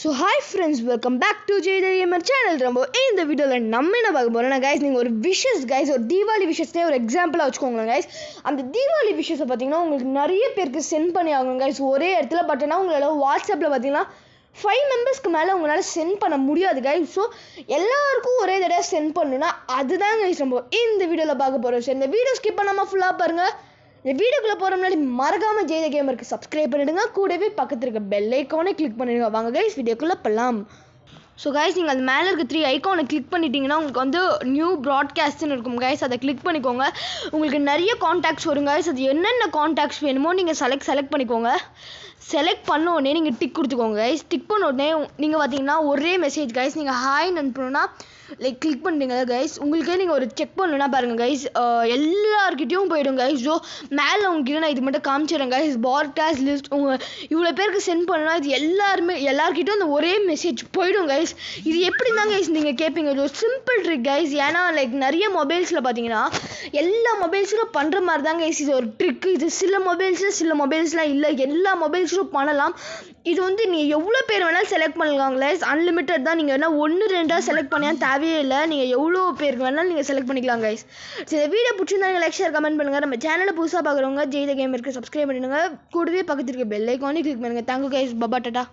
so hi friends welcome back to Jai Jayamar channel ரொம்ப இந்த வீடியோவில் நம்ம என்ன பார்க்க போகிறோம்னா கைஸ் நீங்கள் ஒரு விஷஸ் கைஸ் ஒரு தீபாவளி விஷஸ்லேயே ஒரு எக்ஸாம்பிளாக வச்சுக்கோங்களேன் கைஸ் அந்த தீபாவளி விஷஸை பார்த்தீங்கன்னா உங்களுக்கு நிறைய பேருக்கு சென்ட் பண்ணி ஆகும் கைஸ் ஒரே இடத்துல பட் ஆனால் உங்களால் வாட்ஸ்அப்பில் பார்த்தீங்கன்னா ஃபைவ் மெம்பர்ஸ்க்கு மேலே உங்களால் சென்ட் பண்ண முடியாது கைஸ் ஸோ எல்லாருக்கும் ஒரே தடவை சென்ட் பண்ணுன்னா அதுதான் கைஸ் நம்ம இந்த வீடியோவில் பார்க்க போகிறோம் ஸோ இந்த வீடியோ ஸ்கிப் பண்ணாமல் ஃபுல்லாக பாருங்கள் இந்த வீடியோக்குள்ளே போகிற முன்னாடி மறக்காமல் ஜெய்த கேமருக்கு சப்ஸ்கிரைப் பண்ணிவிடுங்க கூடவே பக்கத்தில் இருக்க பெல் ஐக்கானே கிளிக் பண்ணிடுங்க வாங்க கைஸ் வீடியோக்குள்ளே போகலாம் ஸோ கைஸ் நீங்கள் அது மேலே இருக்க த்ரீ ஐக்கானை கிளிக் பண்ணிட்டீங்கன்னா உங்களுக்கு வந்து நியூ ப்ராட்காஸ்ட்னு இருக்கும் கைஸ் அதை கிளிக் பண்ணிக்கோங்க உங்களுக்கு நிறைய காண்டாக்ட்ஸ் வரும் கைஸ் அது என்னென்ன காண்டாக்ட்ஸ் வேணுமோ நீங்கள் செலக்ட் செலக்ட் பண்ணிக்கோங்க செலக்ட் பண்ண உடனே நீங்கள் டிக் கொடுத்துக்கோங்க கைஸ் டிக் பண்ண உடனே நீங்கள் பார்த்தீங்கன்னா ஒரே மெசேஜ் கைஸ் நீங்கள் ஹாய்னு அனுப்பணுன்னா லைக் கிளிக் பண்ணுறீங்களா கைஸ் உங்களுக்கே நீங்கள் ஒரு செக் பண்ணணும்னா பாருங்கள் கைஸ் எல்லாருக்கிட்டேயும் போயிடும் கைஸ் ஸோ மேலே உங்ககிட்ட நான் இது மட்டும் காமிச்சிடுறேன் கைஸ் பாட்காஸ்ட் லிஸ்ட் உங்கள் இவ்வளோ பேருக்கு சென்ட் பண்ணனா இது எல்லாருமே எல்லாருக்கிட்டும் அந்த ஒரே மெசேஜ் போயிடும் கைஸ் இது எப்படி தான் கைஸ் நீங்கள் கேட்பீங்க ஜோ சிம்பிள் ட்ரிக் கைஸ் ஏன்னா லைக் நிறைய மொபைல்ஸில் பார்த்தீங்கன்னா எல்லா மொபைல்ஸும் பண்ணுற மாதிரி தான் கைஸ் இது ஒரு ட்ரிக் இது சில மொபைல்ஸ் சில மொபைல்ஸ்லாம் இல்லை எல்லா மொபைல்ஸும் பண்ணலாம் இது வந்து நீ எவ்வளோ பேர் வேணாலும் செலக்ட் பண்ணலாம் கைஸ் அன்லிமிட்டட் தான் நீங்கள் வேணால் ஒன்று ரெண்டாக செலக்ட் பண்ணியா தேவை தேவையே இல்லை நீங்கள் எவ்வளோ பேருக்கு வேணாலும் நீங்கள் செலக்ட் பண்ணிக்கலாம் கைஸ் சரி வீடியோ பிடிச்சிருந்தாங்க லைக் ஷேர் கமெண்ட் பண்ணுங்கள் நம்ம சேனலில் புதுசாக பார்க்குறவங்க ஜெய்த கேம் இருக்குது சப்ஸ்கிரைப் பண்ணிடுங்க கூடவே பக்கத்துக்கு பெல் ஐக்கானே கிளிக் பண்ணுங்கள் தேங்க்யூ கைஸ் பபா டட்டா